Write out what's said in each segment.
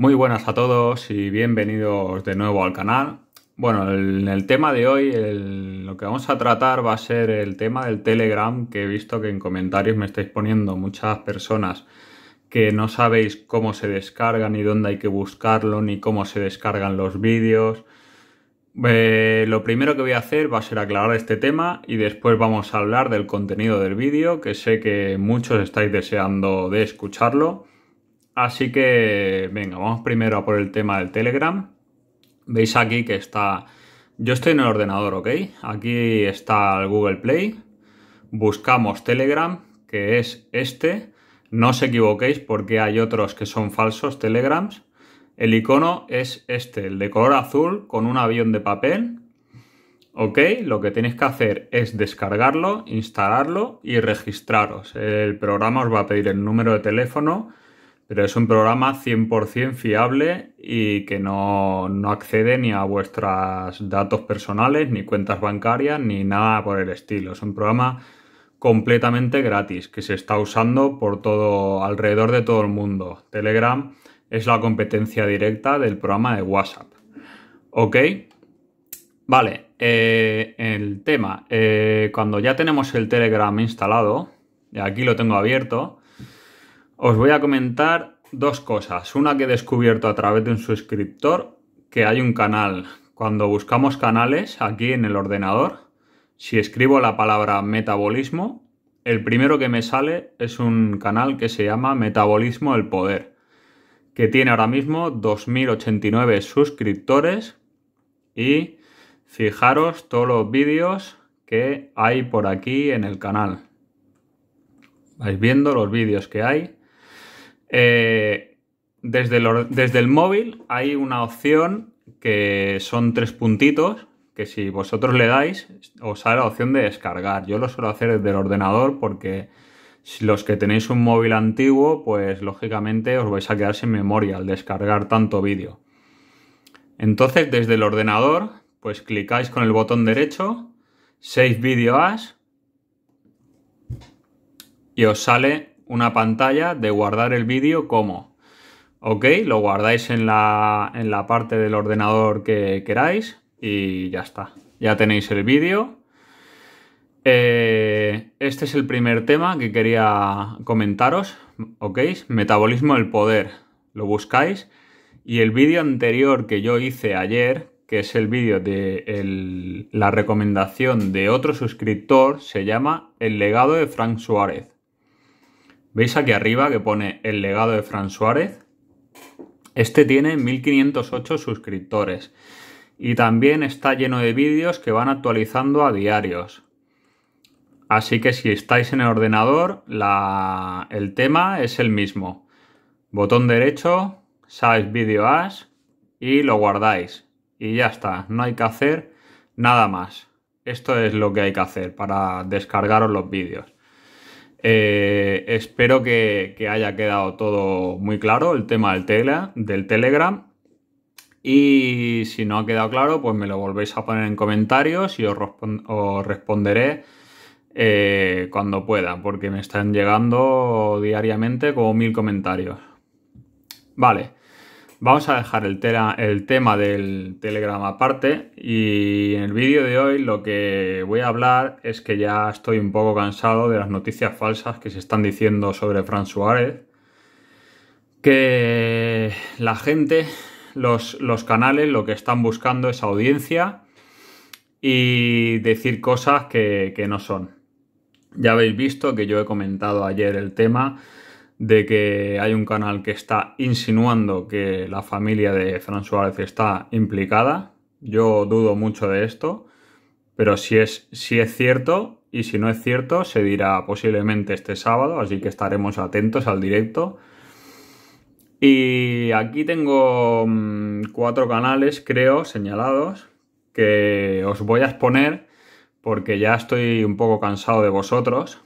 Muy buenas a todos y bienvenidos de nuevo al canal. Bueno, el, en el tema de hoy lo que vamos a tratar va a ser el tema del Telegram que he visto que en comentarios me estáis poniendo muchas personas que no sabéis cómo se descarga, ni dónde hay que buscarlo, ni cómo se descargan los vídeos. Eh, lo primero que voy a hacer va a ser aclarar este tema y después vamos a hablar del contenido del vídeo, que sé que muchos estáis deseando de escucharlo. Así que, venga, vamos primero a por el tema del Telegram. Veis aquí que está... Yo estoy en el ordenador, ¿ok? Aquí está el Google Play. Buscamos Telegram, que es este. No os equivoquéis porque hay otros que son falsos Telegrams. El icono es este, el de color azul con un avión de papel. Ok, lo que tenéis que hacer es descargarlo, instalarlo y registraros. El programa os va a pedir el número de teléfono pero es un programa 100% fiable y que no, accede ni a vuestras datos personales, ni cuentas bancarias, ni nada por el estilo. Es un programa completamente gratis que se está usando por todo, alrededor de todo el mundo. Telegram es la competencia directa del programa de WhatsApp. ¿Ok? Vale, eh, el tema. Eh, cuando ya tenemos el Telegram instalado, y aquí lo tengo abierto, os voy a comentar dos cosas. Una que he descubierto a través de un suscriptor, que hay un canal. Cuando buscamos canales aquí en el ordenador, si escribo la palabra metabolismo, el primero que me sale es un canal que se llama Metabolismo el Poder, que tiene ahora mismo 2.089 suscriptores y fijaros todos los vídeos que hay por aquí en el canal. Vais viendo los vídeos que hay eh, desde, el, desde el móvil hay una opción que son tres puntitos que si vosotros le dais os sale la opción de descargar. Yo lo suelo hacer desde el ordenador porque los que tenéis un móvil antiguo, pues lógicamente os vais a quedar sin memoria al descargar tanto vídeo. Entonces desde el ordenador, pues clicáis con el botón derecho, Save Video As, y os sale una pantalla de guardar el vídeo como. Ok, lo guardáis en la, parte del ordenador que queráis y ya está. Ya tenéis el vídeo. Eh, este es el primer tema que quería comentaros. Ok, metabolismo del poder. Lo buscáis. Y el vídeo anterior que yo hice ayer, que es el vídeo de la recomendación de otro suscriptor, se llama El legado de Frank Suárez. ¿Veis aquí arriba que pone el legado de Fran Suárez? Este tiene 1508 suscriptores y también está lleno de vídeos que van actualizando a diarios. Así que si estáis en el ordenador, el tema es el mismo. Botón derecho, Size Video As y lo guardáis. Y ya está, no hay que hacer nada más. Esto es lo que hay que hacer para descargaros los vídeos. Eh, espero que, haya quedado todo muy claro el tema del, del Telegram. Y si no ha quedado claro, pues me lo volvéis a poner en comentarios y os, responderé eh, cuando pueda, porque me están llegando diariamente como mil comentarios. Vale. Vamos a dejar el, tema del Telegram aparte y en el vídeo de hoy lo que voy a hablar es que ya estoy un poco cansado de las noticias falsas que se están diciendo sobre Fran Suárez, que la gente, los, canales lo que están buscando es audiencia y decir cosas que no son. Ya habéis visto que yo he comentado ayer el tema de que hay un canal que está insinuando que la familia de Fran Suárez está implicada. Yo dudo mucho de esto, pero si es, si es cierto y si no es cierto, se dirá posiblemente este sábado, así que estaremos atentos al directo. Y aquí tengo mm, cuatro canales, creo, señalados, que os voy a exponer porque ya estoy un poco cansado de vosotros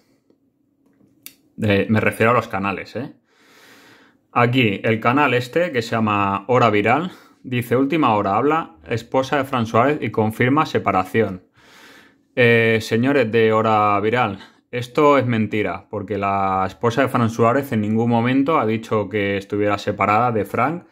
eh, me refiero a los canales, ¿eh? Aquí, el canal este, que se llama Hora Viral, dice, última hora, habla esposa de Fran Suárez y confirma separación. Eh, señores de Hora Viral, esto es mentira, porque la esposa de Fran Suárez en ningún momento ha dicho que estuviera separada de Frank,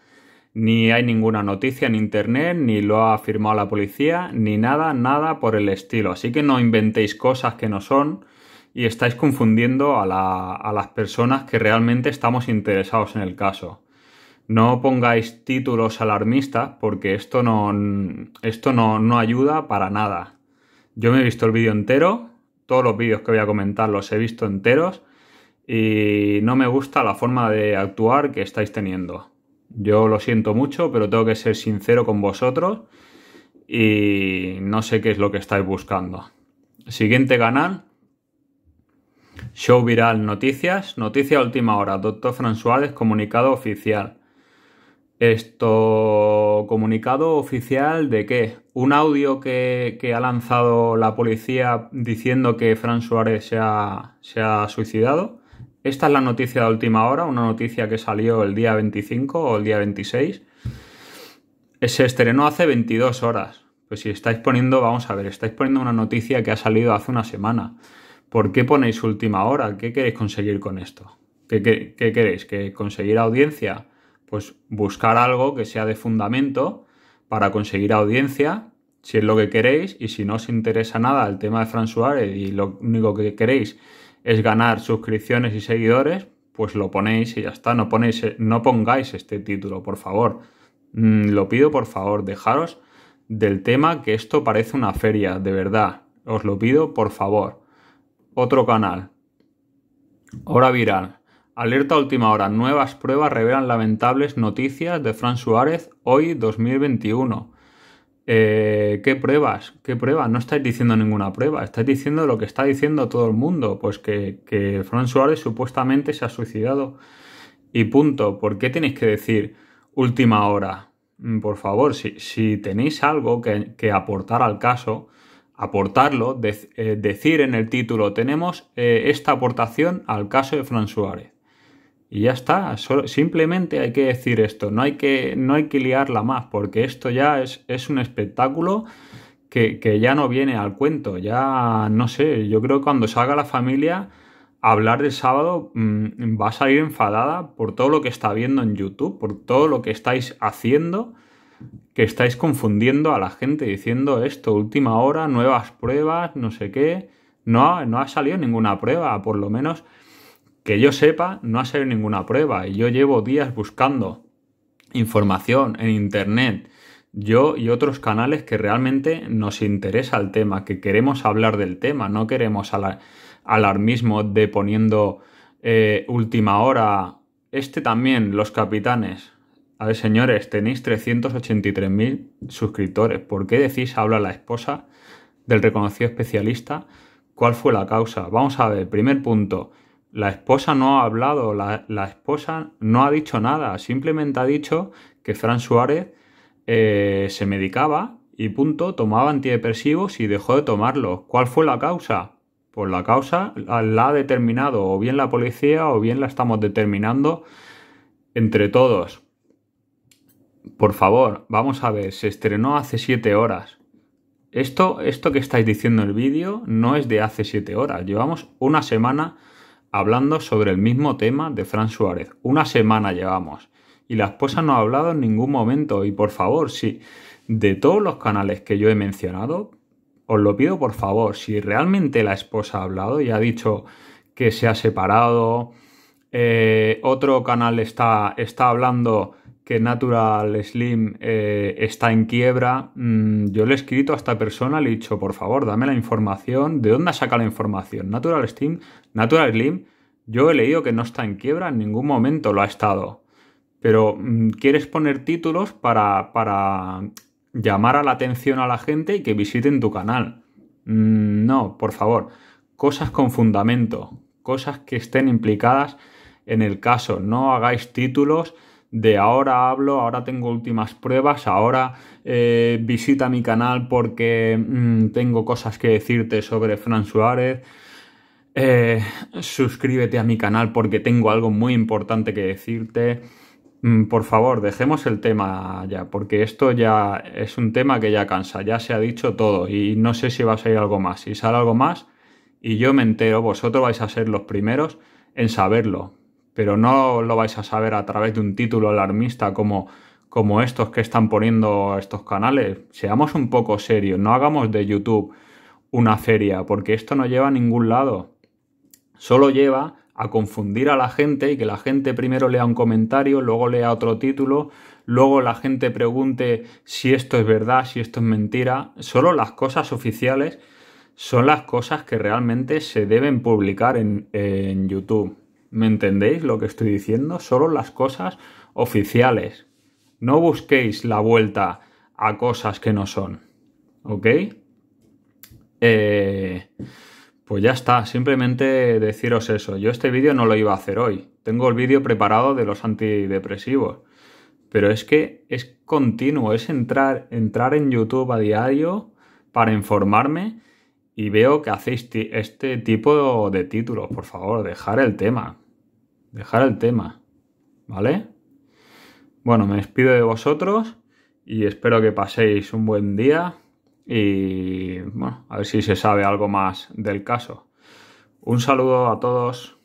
ni hay ninguna noticia en internet, ni lo ha afirmado la policía, ni nada, nada por el estilo. Así que no inventéis cosas que no son y estáis confundiendo a, las personas que realmente estamos interesados en el caso. No pongáis títulos alarmistas porque esto no, esto no, no ayuda para nada. Yo me he visto el vídeo entero, todos los vídeos que voy a comentar los he visto enteros y no me gusta la forma de actuar que estáis teniendo. Yo lo siento mucho, pero tengo que ser sincero con vosotros y no sé qué es lo que estáis buscando. Siguiente canal, Show viral, noticias, noticia última hora, doctor Suárez, comunicado oficial. Esto, comunicado oficial de qué? Un audio que, ha lanzado la policía diciendo que Fran Suárez se ha, se ha, suicidado. Esta es la noticia de última hora, una noticia que salió el día 25 o el día 26. Se estrenó hace 22 horas. Pues si estáis poniendo, vamos a ver, estáis poniendo una noticia que ha salido hace una semana. ¿Por qué ponéis última hora? ¿Qué queréis conseguir con esto? ¿Qué, queréis? ¿Que conseguir audiencia? Pues buscar algo que sea de fundamento para conseguir audiencia, si es lo que queréis, y si no os interesa nada el tema de Fran Suárez y lo único que queréis es ganar suscripciones y seguidores, pues lo ponéis y ya está. No, no pongáis este título, por favor. Mm, lo pido, por favor, dejaros del tema que esto parece una feria, de verdad. Os lo pido, por favor. Otro canal. Hora viral. Alerta última hora. Nuevas pruebas revelan lamentables noticias de Fran Suárez hoy 2021. Eh, ¿Qué pruebas? ¿Qué pruebas? No estáis diciendo ninguna prueba. Estáis diciendo lo que está diciendo todo el mundo. Pues que, que Fran Suárez supuestamente se ha suicidado. Y punto. ¿Por qué tenéis que decir última hora? Mm, por favor, si, tenéis algo que, que aportar al caso, aportarlo, eh, decir en el título, tenemos eh, esta aportación al caso de Fran Suárez. Y ya está, simplemente hay que decir esto, no hay que, no hay liarla más, porque esto ya es, un espectáculo que, ya no viene al cuento, ya no sé, yo creo que cuando salga la familia a hablar del sábado mm, va a salir enfadada por todo lo que está viendo en YouTube, por todo lo que estáis haciendo que estáis confundiendo a la gente diciendo esto, última hora, nuevas pruebas, no sé qué. No, no ha salido ninguna prueba, por lo menos que yo sepa, no ha salido ninguna prueba. Y yo llevo días buscando información en internet, yo y otros canales que realmente nos interesa el tema, que queremos hablar del tema, no queremos alarmismo de poniendo eh, última hora. Este también, los capitanes. A ver, señores, tenéis 383.000 suscriptores. ¿Por qué decís habla la esposa del reconocido especialista? ¿Cuál fue la causa? Vamos a ver, primer punto. La esposa no ha hablado, la, esposa no ha dicho nada, simplemente ha dicho que Fran Suárez eh, se medicaba y punto, tomaba antidepresivos y dejó de tomarlos. ¿Cuál fue la causa? Pues la causa la ha determinado o bien la policía o bien la estamos determinando entre todos. Por favor, vamos a ver, se estrenó hace 7 horas. Esto, esto que estáis diciendo en el vídeo no es de hace 7 horas. Llevamos una semana hablando sobre el mismo tema de Fran Suárez. Una semana llevamos. Y la esposa no ha hablado en ningún momento. Y por favor, si de todos los canales que yo he mencionado, os lo pido por favor, si realmente la esposa ha hablado y ha dicho que se ha separado, eh, otro canal está, está hablando que Natural Slim eh, está en quiebra, mm, yo le he escrito a esta persona, le he dicho, por favor, dame la información, ¿de dónde saca la información? Natural Slim, Natural Slim, yo he leído que no está en quiebra, en ningún momento lo ha estado. Pero mm, quieres poner títulos para, para, llamar a la atención a la gente y que visiten tu canal. Mm, no, por favor, cosas con fundamento, cosas que estén implicadas en el caso, no hagáis títulos de ahora hablo, ahora tengo últimas pruebas, ahora eh, visita mi canal porque mm, tengo cosas que decirte sobre Fran Suárez. Eh, suscríbete a mi canal porque tengo algo muy importante que decirte. Mm, por favor, dejemos el tema ya, porque esto ya es un tema que ya cansa, ya se ha dicho todo y no sé si va a salir algo más. Si sale algo más y yo me entero, vosotros vais a ser los primeros en saberlo, pero no lo vais a saber a través de un título alarmista como, estos que están poniendo estos canales. Seamos un poco serios, no hagamos de YouTube una feria, porque esto no lleva a ningún lado. Solo lleva a confundir a la gente y que la gente primero lea un comentario, luego lea otro título, luego la gente pregunte si esto es verdad, si esto es mentira. Solo las cosas oficiales son las cosas que realmente se deben publicar en YouTube. ¿Me entendéis lo que estoy diciendo? Solo las cosas oficiales. No busquéis la vuelta a cosas que no son. ¿Ok? Eh, pues ya está, simplemente deciros eso. Yo este vídeo no lo iba a hacer hoy. Tengo el vídeo preparado de los antidepresivos. Pero es que es continuo, es entrar, entrar en YouTube a diario para informarme y veo que hacéis este tipo de títulos. Por favor, dejar el tema dejar el tema, ¿vale? Bueno, me despido de vosotros y espero que paséis un buen día y bueno, a ver si se sabe algo más del caso. Un saludo a todos.